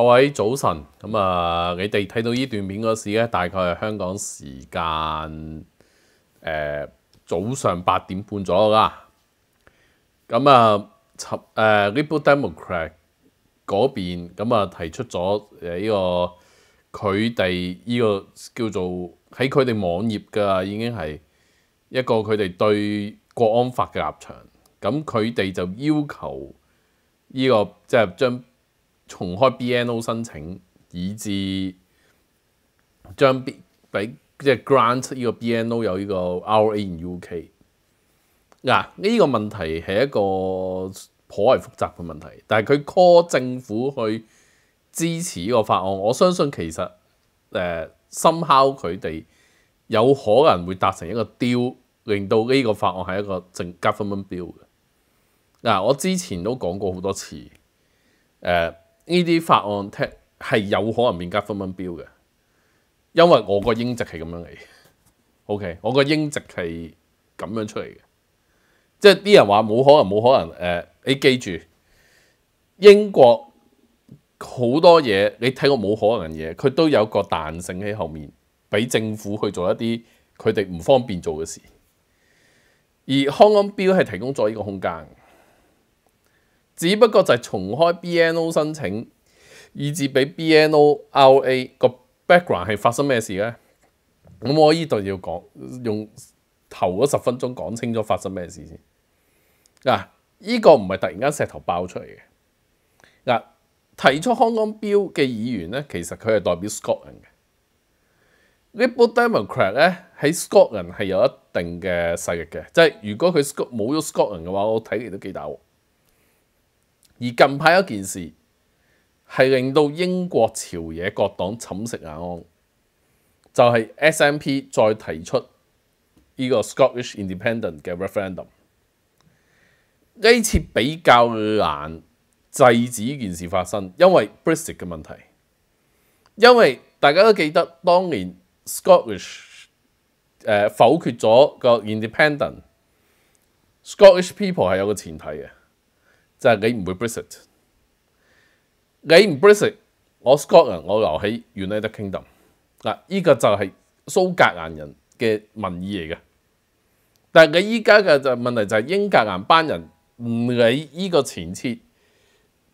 各位早晨，咁啊，你哋睇到呢段片嗰時咧，大概系香港時間誒早上八點半左右啦。咁啊，誒 Liberal Democrat 嗰邊咁啊提出咗誒呢個佢哋呢個叫做喺佢哋網頁噶，已經係一個佢哋對國安法嘅立場，咁佢哋就要求呢個即係將重開 BNO 申請，以至將俾即系 grant 呢個 BNO 有呢個 RA in UK。嗱，呢個問題係一個頗為複雜嘅問題，但係佢 call 政府去支持呢個法案，我相信其實誒深敲佢哋有可能會達成一個 deal，令到呢個法案係一個正加分分標嘅。嗱，我之前都講過好多次，誒。呢啲法案聽係有可能變加分分標嘅，因為我個英值係咁樣嚟。OK，我個英值係咁樣出嚟嘅，即係啲人話冇可能冇可能誒？你記住，英國好多嘢你睇過冇可能嘅嘢，佢都有個彈性喺後面，俾政府去做一啲佢哋唔方便做嘅事。而康安標係提供咗呢個空間。只不過就係重開 BNO 申請，以至俾 BNO LA 個 background 係發生咩事咧？咁我依度要講，用頭嗰十分鐘講清楚發生咩事先。嗱，依個唔係突然間石頭爆出嚟嘅。嗱，提出香港標嘅議員咧，其實佢係代表 s c o t l a n d 嘅。i b l Democrat 咧喺 s c o t l a n d 係有一定嘅勢力嘅，即係如果佢 s c o t 冇咗 s c o t l a n d 嘅話，我睇嚟都幾大喎。而近排一件事係令到英國朝野各黨寝食难安，就係 SMP 再提出呢個 Scottish Independent 嘅 referendum。呢次比較難制止呢件事發生，因為 Brexit 嘅問題，因為大家都記得當年 Scottish 否決咗個 Independent，Scottish people 係有個前提嘅。就係你唔會 b r e s k it，你唔 b r e s k it，我 s c o t n d 我留喺 United kingdom 嗱，依個就係蘇格蘭人嘅民意嚟嘅。但係佢依家嘅就問題就係英格蘭班人唔理依個前設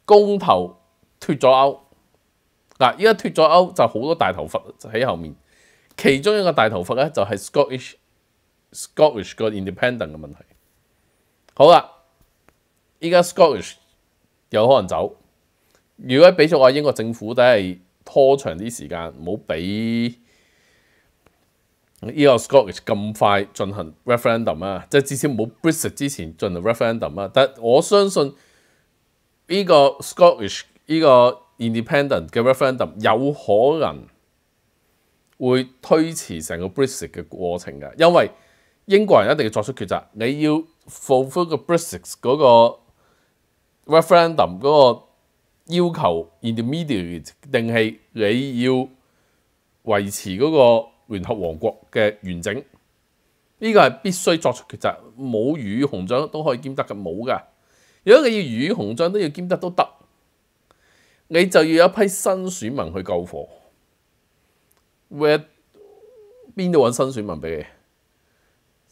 公投脱咗歐嗱，依家脱咗歐就好多大頭髮喺後面，其中一個大頭髮咧就係 Scottish Scottish 個 independent 嘅問題。好啦。而家 Scottish 有可能走，如果俾咗我英國政府，都係拖長啲時間，好俾呢個 Scottish 咁快進行 referendum 啊，即係至少冇 Brexit 之前進行 referendum 啊。但我相信呢個 Scottish 呢個 Independent 嘅 referendum 有可能會推遲成個 Brexit 嘅過程㗎，因為英國人一定要作出抉擇，你要 f o 合個 Brexit 嗰個。referendum 嗰個要求 intermediate 定係你要維持嗰個聯合王國嘅完整？呢個係必須作出抉择，冇鱼熊掌都可以兼得嘅冇噶。如果你要鱼熊掌都要兼得都得，你就要一批新選民去救火。邊度揾新選民俾你？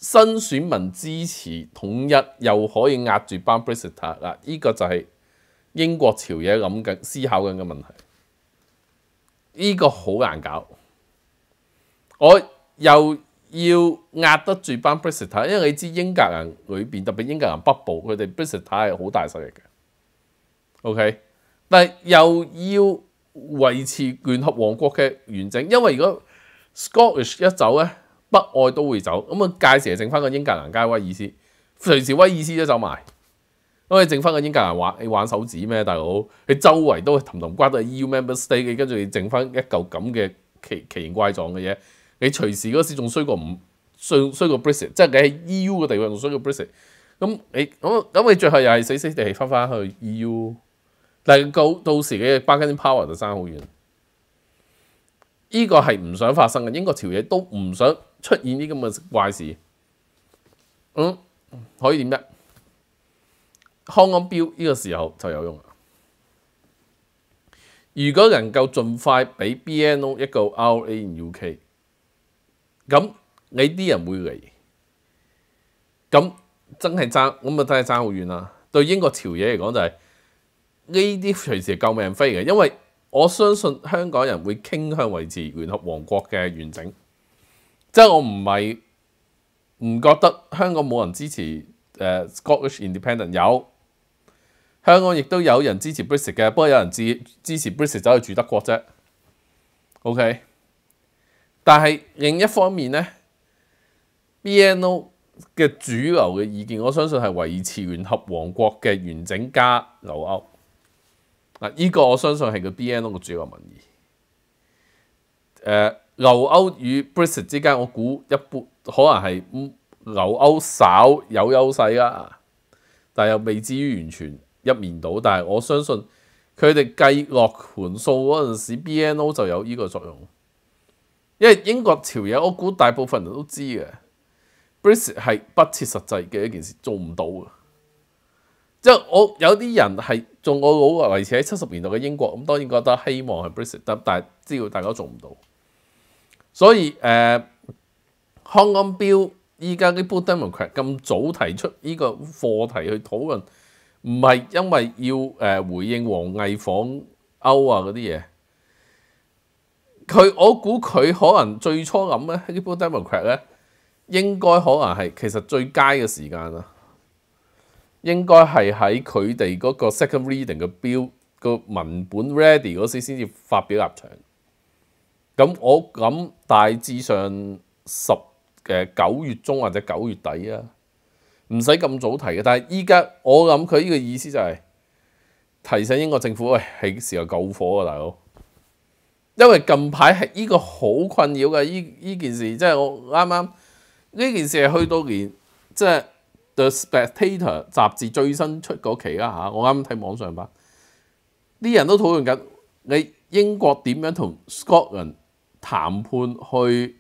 新選民支持統一又可以壓住班 Brexit 嗱，依個就係英國朝野諗緊、思考緊嘅問題。依個好難搞，我又要壓得住班 Brexit，因為你知英格蘭裏邊特別英格蘭北部，佢哋 Brexit 係好大勢力嘅。OK，但係又要維持聯合王國嘅完整，因為如果 Scottish 一走咧。北愛都會走，咁啊屆時啊剩翻個英格蘭加威爾斯，隨時威爾斯都走埋，咁你剩翻個英格蘭玩，你玩手指咩大佬？你周圍都係氹氹瓜，都係 EU member state，你跟住你剩翻一嚿咁嘅奇奇形怪狀嘅嘢，你隨時嗰時仲衰過唔衰衰過 Brexit，即係你喺 EU 嘅地位仲衰過 Brexit，咁你咁咁你最後又係死死地翻翻去 EU，但係到到時嘅 Bargaining Power 就爭好遠。呢個係唔想發生嘅，英國朝野都唔想出現啲咁嘅怪事。嗯，可以點啫？康安標呢個時候就有用啦。如果能夠盡快俾 BNO 一個 RAUK，咁你啲人會嚟。咁真係爭，咁啊真係爭好遠啦。對英國朝野嚟講就係呢啲隨時救命飛嘅，因為我相信香港人會傾向維持聯合王國嘅完整，即係我唔係唔覺得香港冇人支持誒 Scottish i n d e p e n d e n t 有，香港亦都有人支持 b r i t i h 嘅，不過有人支支持 b r i t i h 走去住德國啫。OK，但係另一方面咧，BNO 嘅主流嘅意見，我相信係維持聯合王國嘅完整加留歐。嗱，依個我相信係個 BNO 嘅主要民意。誒，留歐與 Brexit 之間，我估一般可能係留歐稍有優勢啦，但又未至於完全一面倒。但係我相信佢哋計落盤數嗰陣時，BNO 就有依個作用。因為英國條野，我估大部分人都知嘅 Brexit 係不切實際嘅一件事，做唔到嘅。即係我有啲人係。仲好老維持喺七十年代嘅英國，咁當然覺得希望係 b r i t e 但係知道大家做唔到。所以誒，康工標依家啲 Democrat 咁早提出呢個課題去討論，唔係因為要誒回應王毅訪歐啊嗰啲嘢。佢我估佢可能最初諗咧，啲 Democrat 咧，應該可能係其實最佳嘅時間啊。應該係喺佢哋嗰個 second reading 嘅標個文本 ready 嗰時，先至發表立場。咁我諗大致上十誒九月中或者九月底啊，唔使咁早提嘅。但係依家我諗佢呢個意思就係提醒英國政府，喂，係時候救火啊，大佬！因為近排係呢個好困擾嘅呢呢件事，即係我啱啱呢件事係去到年，即係。The Spectator 雜誌最新出嗰期啦嚇，我啱啱睇網上版，啲人都討論緊你英國點樣同 Scotland 談判去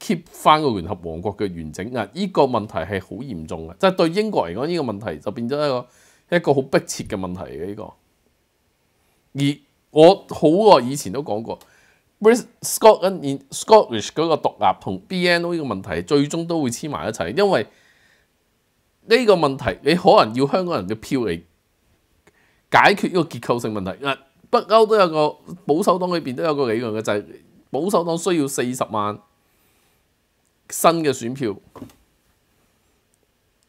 keep 翻個聯合王國嘅完整啊！依個問題係好嚴重嘅，即係對英國嚟講，依個問題就變咗一個一個好迫切嘅問題嘅依個。而我好耐以前都講過 b r i s Scotland、Scottish 嗰個獨立同 BNO 呢個問題，最終都會黐埋一齊，因為呢個問題，你可能要香港人嘅票嚟解決呢個結構性問題。嗱，北歐都有個保守黨裏邊都有個理論嘅，就係保守黨需要四十萬新嘅選票，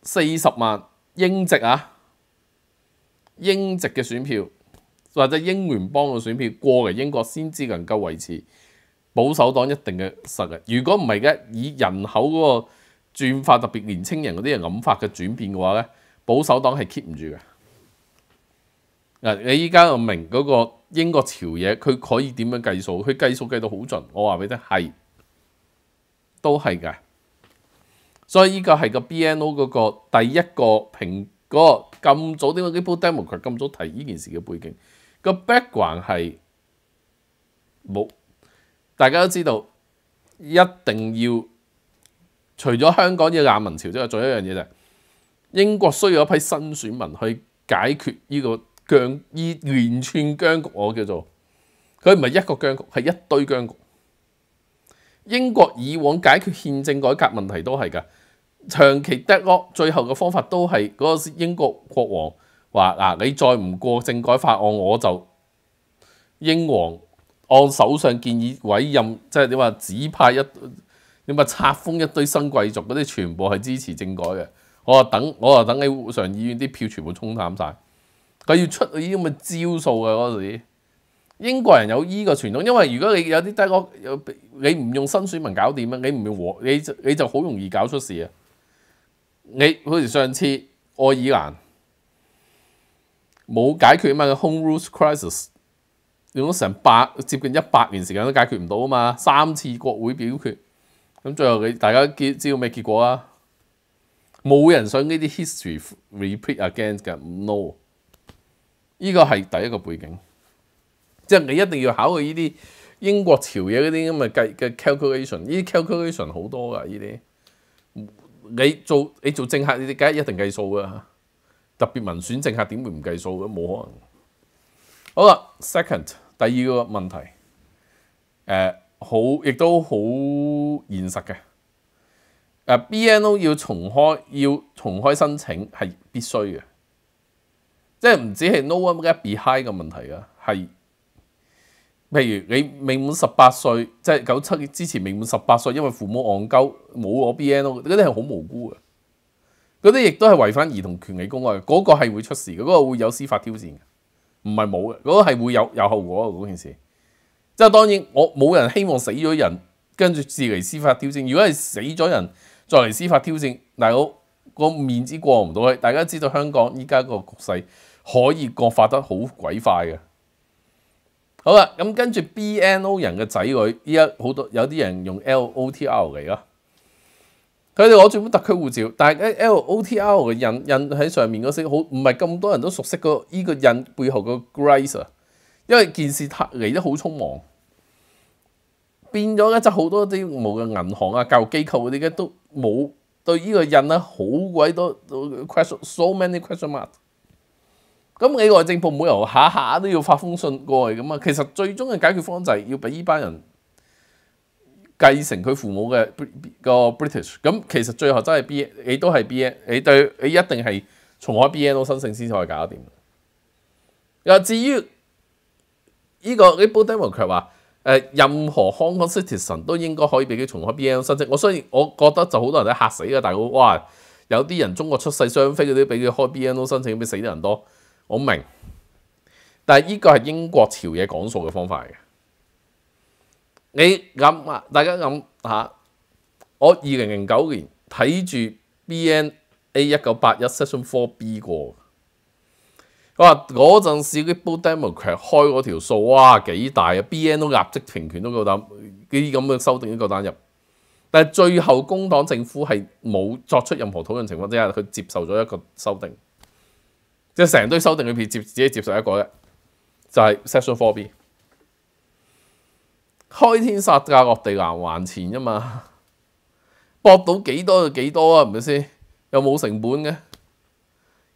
四十萬英籍啊，英籍嘅選票或者英聯邦嘅選票過嚟英國先至能夠維持保守黨一定嘅實力。如果唔係嘅，以人口嗰個轉發特別年青人嗰啲人諗法嘅轉變嘅話咧，保守黨係 keep 唔住嘅。嗱，你依家我明嗰個英國朝野佢可以點樣計數？佢計數計到好盡，我話俾你聽，係都係嘅。所以依個係個 BNO 嗰個第一個評嗰個咁早點解啲 p o d e u m 佢咁早提依件事嘅背景個 background 係冇大家都知道一定要。除咗香港嘅亞民潮之外，仲有一樣嘢就係英國需要一批新選民去解決呢個僵依連串僵局，我叫做佢唔係一個僵局，係一堆僵局。英國以往解決憲政改革問題都係噶長期 deadlock，最後嘅方法都係嗰個英國國王話：嗱，你再唔過政改法案，我就英皇按首相建議委任，即係點話指派一。你咪拆封一堆新貴族嗰啲，全部係支持政改嘅。我話等，我話等你上議院啲票全部沖淡曬。佢要出呢啲咁嘅招數啊！嗰時英國人有呢個傳統，因為如果你有啲低國，有你唔用新選民搞掂啊，你唔和你你就好容易搞出事啊。你好似上次愛爾蘭冇解決嘛嘅 Home Rules Crisis，用咗成百接近一百年時間都解決唔到啊嘛，三次國會表決。咁最後你大家知知道咩結果啊？冇人想呢啲 history repeat again 嘅，no。依個係第一個背景，即係你一定要考慮依啲英國朝野嗰啲咁嘅計嘅 calculation，依啲 calculation 好多噶依啲。你做你做政客，你哋梗係一定計數噶，特別民選政客點會唔計數嘅？冇可能。好啦，second 第二個問題，誒。好，亦都好現實嘅。誒，B N O 要重開，要重開申請係必須嘅，即係唔止係 no one get behind 嘅問題啊，係譬如你未滿十八歲，即係九七之前未滿十八歲，因為父母戇鳩冇我 B N O，嗰啲係好無辜嘅，嗰啲亦都係違反兒童權利公約，嗰個係會出事嘅，嗰個會有司法挑戰嘅，唔係冇嘅，嗰個係會有有後果嘅嗰件事。即係當然，我冇人希望死咗人跟住自嚟司法挑戰。如果係死咗人再嚟司法挑戰，大我個面子過唔到去。大家知道香港依家個局勢可以過發得好鬼快嘅。好啦，咁跟住 BNO 人嘅仔女，依家好多有啲人用 LOTR 嚟啦。佢哋攞住本特區護照，但係 L O T R 嘅印印喺上面嗰啲，好唔係咁多人都熟悉個依個印背後個 Grace 啊。因為件事太嚟得好匆忙，變咗咧就好多啲無嘅銀行啊、教育機構嗰啲咧都冇對呢個人咧好鬼多 question，so many question mark。咁你外政部每由下下都要發封信過嚟咁啊，其實最終嘅解決方就係要俾呢班人繼承佢父母嘅個 British。咁其實最後真係 B，你都係 B，你對你一定係從我 B N 到申性先可以搞掂。又至於，呢個啲報道員卻話：，誒，任何 Hong Kong citizen 都應該可以俾佢重開 BNO 申請。我雖然我覺得就好多人都嚇死啦，但係哇，有啲人中國出世雙非嗰啲俾佢開 BNO 申請，咪死得人多。我明，但係依個係英國朝野講數嘅方法嚟嘅。你諗啊？大家諗下，我二零零九年睇住 BNA 一九八一 Session Four B 過。我嗰陣時嗰啲 Democrat 開嗰條數，哇幾大啊！BN 都立即平權都夠膽，啲咁嘅修訂都個單入。但係最後工黨政府係冇作出任何討論情況之下，佢接受咗一個修訂，即係成堆修訂嘅片接自己接受一個嘅，就係 section four B。開天殺價落地難還錢啫嘛，博到幾多就幾多啊，係咪先又冇成本嘅。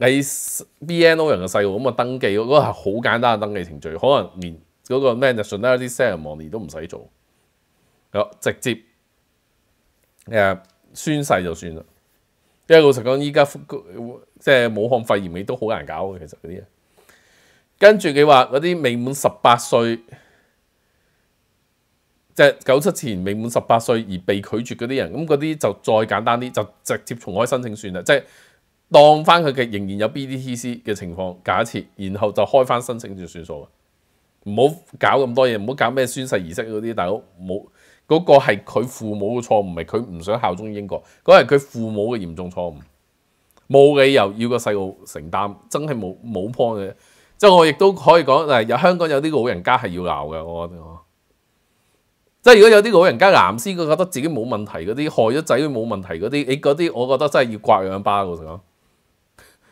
你 BNO 人嘅細路咁啊，登記嗰個係好簡單嘅登記程序，可能連嗰個咩就順德啲 m o n y 都唔使做，直接誒宣誓就算啦。因為老實講，依家即係武漢肺炎，你都好難搞嘅，其實嗰啲嘢，跟住你話嗰啲未滿十八歲，即係九七前未滿十八歲而被拒絕嗰啲人，咁嗰啲就再簡單啲，就直接重開申請算啦，即係。當翻佢嘅仍然有 B D T C 嘅情況，假設，然後就開翻申請就算數啦。唔好搞咁多嘢，唔好搞咩宣誓儀式嗰啲。大佬冇嗰個係佢父母嘅錯誤，係佢唔想效忠英國，嗰係佢父母嘅嚴重錯誤，冇理由要個細路承擔，真係冇冇 point 嘅。即係我亦都可以講，係有香港有啲老人家係要鬧嘅，我覺得即係如果有啲老人家蠻斯，佢覺得自己冇問題嗰啲，害咗仔都冇問題嗰啲，你嗰啲我覺得真係要刮兩巴我講。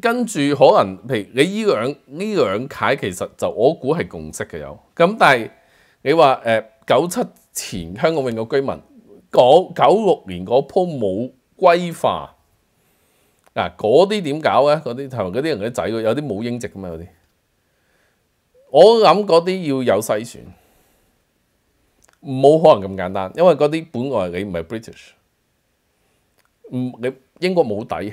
跟住可能，譬如你依兩呢兩屆，其實就我估係共識嘅有。咁但係你話誒九七前香港永嘅居民，九九六年嗰鋪冇規劃嗱嗰啲點搞咧？嗰啲同嗰啲人嘅仔，有啲冇英籍㗎嘛？嗰啲我諗嗰啲要有篩選，冇可能咁簡單，因為嗰啲本來你唔係 British，唔你英國冇底。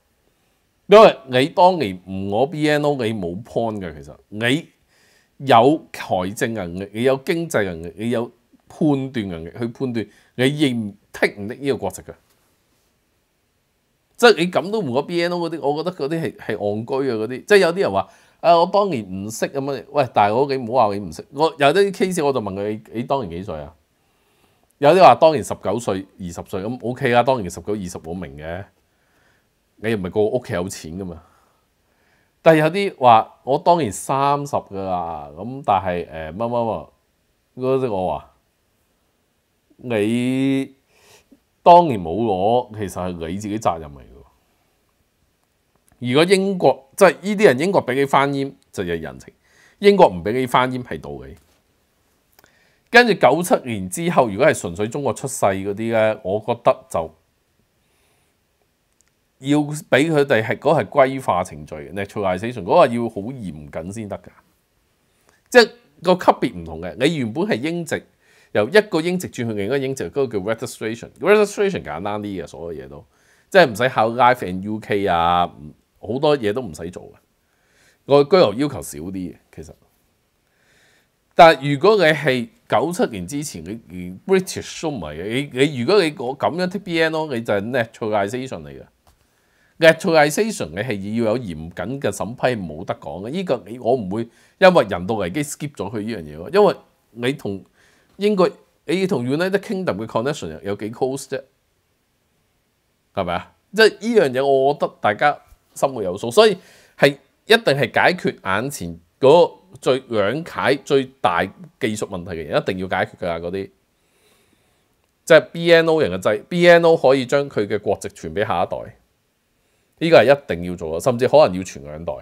因為你當年唔攞 BNO，你冇 pon 嘅。其實你有財政能力，你有經濟能力，你有判斷能力去判斷你認剔唔剔呢個國籍嘅。即係你咁都唔攞 BNO 嗰啲，我覺得嗰啲係係戇居啊嗰啲。即係有啲人話：，誒我當年唔識咁樣，喂，但佬我唔好話你唔識。我有啲 case 我就問佢：，你當年幾歲啊？有啲話當年十九歲、二十歲咁 OK 啦。當年十九、二十我明嘅。你唔係個屋企有錢噶嘛？但係有啲話，我當然三十噶啦，咁但係誒乜乜乜，嗰陣我話你當年冇攞，其實係你自己責任嚟嘅。如果英國即係呢啲人，英國俾你翻煙就人情，英國唔俾你翻煙係道理。跟住九七年之後，如果係純粹中國出世嗰啲咧，我覺得就。要俾佢哋係嗰係規化程序，naturalisation 嗰個要好嚴謹先得㗎，即係個級別唔同嘅。你原本係英籍，由一個英籍轉去另一個英籍，嗰個叫 registration。registration 簡單啲嘅，所有嘢都即係唔使考 life and UK 啊，好多嘢都唔使做嘅。個居留要求少啲嘅，其實。但係如果你係九七年之前嘅 British，唔係嘅，你你如果你講咁樣 TBN 咯，你就 naturalisation 嚟嘅。a c t u a l i z a t i o n 你係要有嚴謹嘅審批，冇得講嘅。依個你我唔會因為人道危機 skip 咗佢依樣嘢，因為你同英國，你同 United Kingdom 嘅 connection 有幾 close 啫？係咪啊？即係依樣嘢，我覺得大家心裏有數，所以係一定係解決眼前嗰最兩解最大技術問題嘅人一定要解決㗎嗰啲，即係 BNO 型嘅制，BNO 可以將佢嘅國籍傳俾下一代。呢個係一定要做嘅，甚至可能要傳兩代，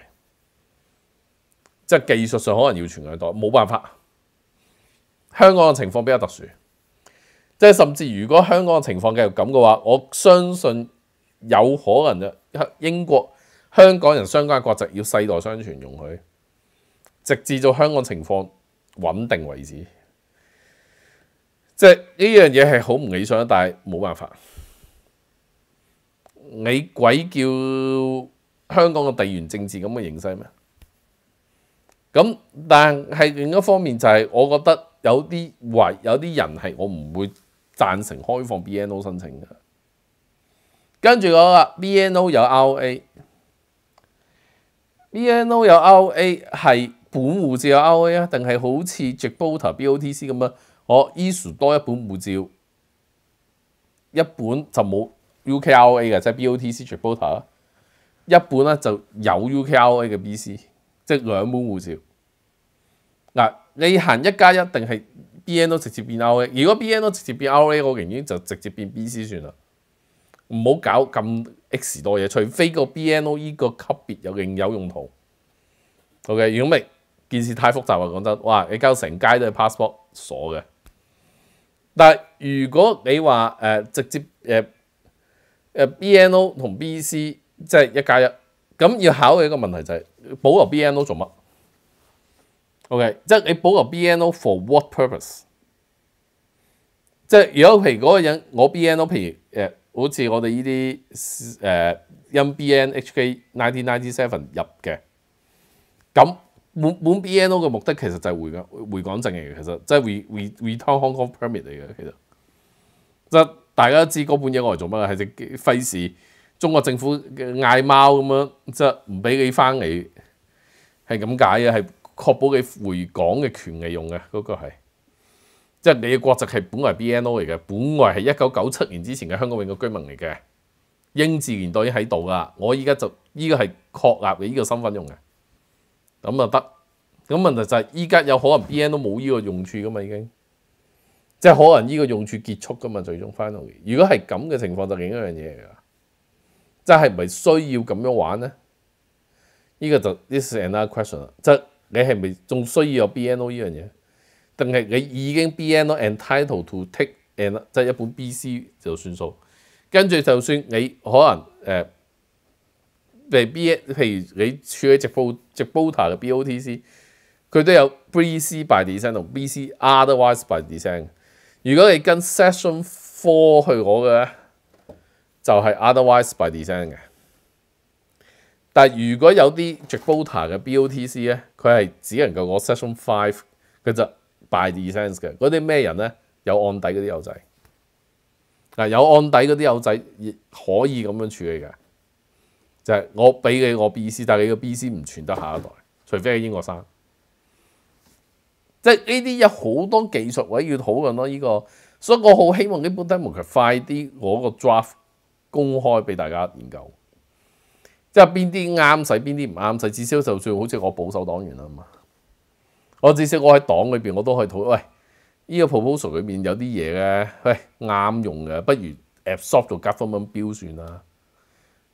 即係技術上可能要傳兩代，冇辦法。香港嘅情況比較特殊，即係甚至如果香港嘅情況繼續咁嘅話，我相信有可能英國香港人相關國籍要世代相傳容許，直至到香港情況穩定為止。即係呢樣嘢係好唔理想，但係冇辦法。你鬼叫香港嘅地緣政治咁嘅形勢咩？咁但係另一方面就係，我覺得有啲話有啲人係我唔會贊成開放 BNO 申請嘅。跟住我話 BNO 有 RA，BNO 有 RA 係本護照有 RA 啊，定係好似 j u p i t a b o t c 咁啊？我 issue 多一本護照，一本就冇。u k r a 嘅即係 b o t c r i p o r t e r 一半咧就有 u k r a 嘅 B.C. 即係兩本護照。嗱，你行一加一定係 B.N.O. 直接變 L.A. 如果 B.N.O. 直接變 L.A. 我寧願就直接變 B.C. 算啦，唔好搞咁 X 多嘢，除非個 B.N.O. 依個級別有另有用途。O.K. 如果明件事太複雜啊，講真，哇！你交成街都係 passport 鎖嘅。但係如果你話誒直接誒？誒 BNO 同 BC 即係一加一，咁要考嘅一個問題就係保個 BNO 做乜？OK，即係你保個 BNO for what purpose？即係如果如嗰個人，我 BNO 譬如誒，好似我哋呢啲誒因 b n HK ninety ninety seven 入嘅，咁本本 BNO 嘅目的其實就係回港回港證嘅，其實即係 re 回 e t u r n Hong Kong permit 嚟嘅其實，即係。大家都知嗰本嘢我嚟做乜啦？係隻費事，中國政府嗌貓咁樣，即係唔俾你翻嚟，係咁解啊！係確保你回港嘅權利用嘅，嗰個係即係你嘅國籍係本來 BNO 嚟嘅，本來係一九九七年之前嘅香港永嘅居民嚟嘅，英治年代已經喺度啦。我依家就依個係確立你依個身份用嘅，咁啊得。咁問題就係依家有可能 BNO 冇依個用處噶嘛已經。即係可能呢個用處結束㗎嘛，最終 finally。如果係咁嘅情況，就另一樣嘢嚟啦。即係係咪需要咁樣玩咧？呢個就 this is another question 啦。即係你係咪仲需要有 B N O 呢樣嘢，定係你已經 B N O entitled to take and 即係一本 B C 就算數。跟住就算你可能誒，譬如 B 譬如你處理直鋪直鋪塔嘅 B O T C，佢都有 B C by d e s i g n 同 b C otherwise by d e s i g n 如果你跟 session four 去攞嘅咧，就係 otherwise by design 嘅。但係如果有啲 trader 嘅 BOTC 咧，佢係只能夠攞 session five，佢就 by design 嘅。嗰啲咩人咧？有案底嗰啲友仔，嗱有案底嗰啲友仔亦可以咁樣處理嘅，就係我俾你我 BC，但係你個 BC 唔存得下一代，除非係英國生。即係呢啲有好多技術位要討論咯，呢個，所以我好希望呢個 table 快啲，我個 draft 公開俾大家研究，即係邊啲啱使，邊啲唔啱使，至少就算好似我保守黨員啊嘛，我至少我喺黨裏邊我都可以討論。喂，呢個 proposal 裏面有啲嘢咧，喂啱用嘅，不如 absorb 做 government 標算啦，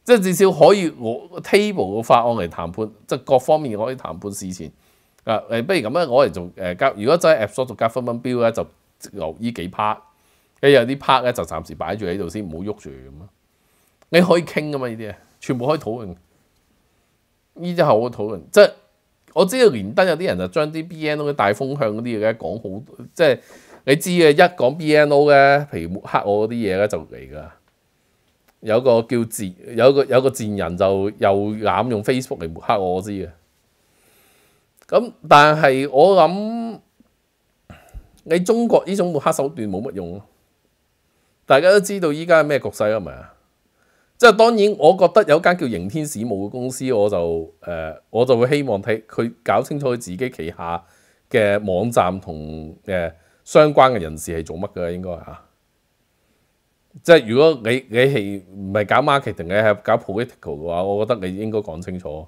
即係至少可以我 table 個法案嚟談判，即係各方面可以談判事前。啊誒，不如咁啦，我嚟做誒加。如果真係 a p p s o r 做加分分標咧，就留依幾 part。誒有啲 part 咧就暫時擺住喺度先，唔好喐住咁啊。你可以傾噶嘛？呢啲啊，全部可以討論。呢啲好我討論，即係我知道連登有啲人就將啲 BNO 嘅大風向嗰啲嘢咧講好，即係你知嘅。一講 BNO 咧，譬如抹黑我嗰啲嘢咧就嚟噶。有個叫賤，有個有個賤人就又膽用 Facebook 嚟抹黑我知嘅。咁但係我諗，你中國呢種黑手段冇乜用咯。大家都知道依家咩局勢係咪啊？即係當然，我覺得有間叫迎天使務嘅公司，我就誒我就會希望睇佢搞清楚佢自己旗下嘅網站同誒相關嘅人士係做乜嘅應該嚇。即係如果你你係唔係搞 marketing 嘅係搞 political 嘅話，我覺得你應該講清楚。